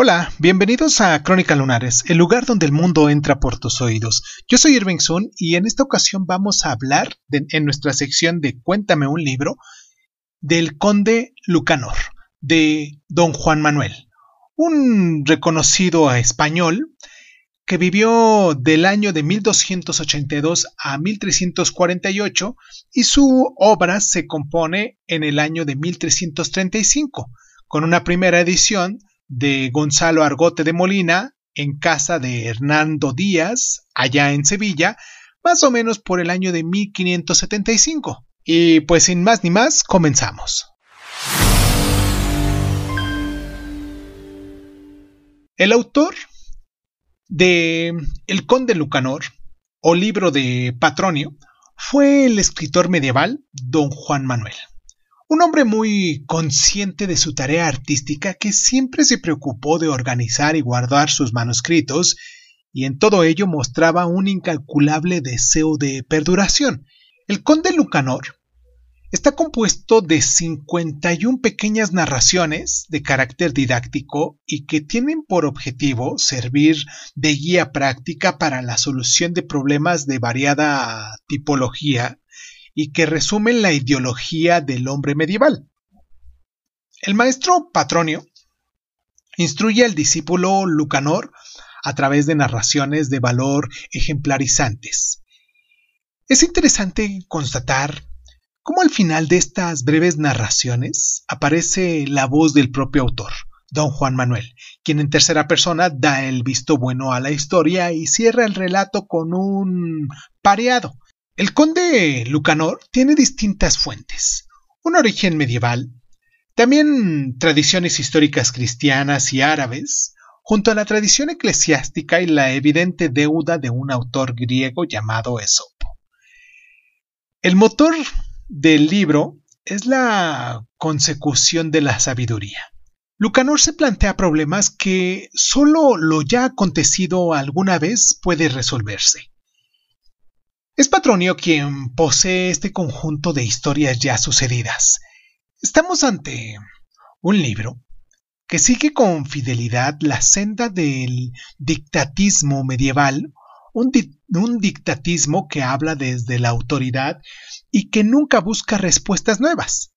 Hola, bienvenidos a Crónica Lunares, el lugar donde el mundo entra por tus oídos. Yo soy Irving Sun y en esta ocasión vamos a hablar en nuestra sección de Cuéntame un libro del conde Lucanor, de don Juan Manuel, un reconocido español que vivió del año de 1282 a 1348 y su obra se compone en el año de 1335, con una primera edición de Gonzalo Argote de Molina en casa de Hernando Díaz, allá en Sevilla, más o menos por el año de 1575. Y pues sin más ni más, comenzamos. El autor de El Conde Lucanor, o libro de Patronio, fue el escritor medieval don Juan Manuel. Un hombre muy consciente de su tarea artística que siempre se preocupó de organizar y guardar sus manuscritos, y en todo ello mostraba un incalculable deseo de perduración. El conde Lucanor está compuesto de 51 pequeñas narraciones de carácter didáctico y que tienen por objetivo servir de guía práctica para la solución de problemas de variada tipología y que resumen la ideología del hombre medieval. El maestro Patronio instruye al discípulo Lucanor a través de narraciones de valor ejemplarizantes. Es interesante constatar cómo al final de estas breves narraciones aparece la voz del propio autor, don Juan Manuel, quien en tercera persona da el visto bueno a la historia y cierra el relato con un pareado el conde Lucanor tiene distintas fuentes, un origen medieval, también tradiciones históricas cristianas y árabes, junto a la tradición eclesiástica y la evidente deuda de un autor griego llamado Esopo. El motor del libro es la consecución de la sabiduría. Lucanor se plantea problemas que solo lo ya acontecido alguna vez puede resolverse. Es Patronio quien posee este conjunto de historias ya sucedidas. Estamos ante un libro que sigue con fidelidad la senda del dictatismo medieval, un, dictatismo que habla desde la autoridad y que nunca busca respuestas nuevas.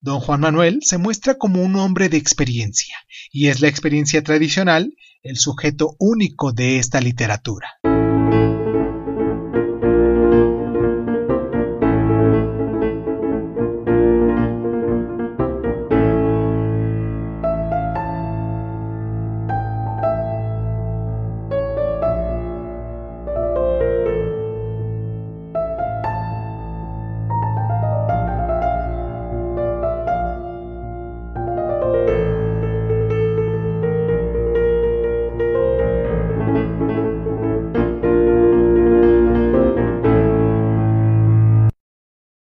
Don Juan Manuel se muestra como un hombre de experiencia, y es la experiencia tradicional el sujeto único de esta literatura.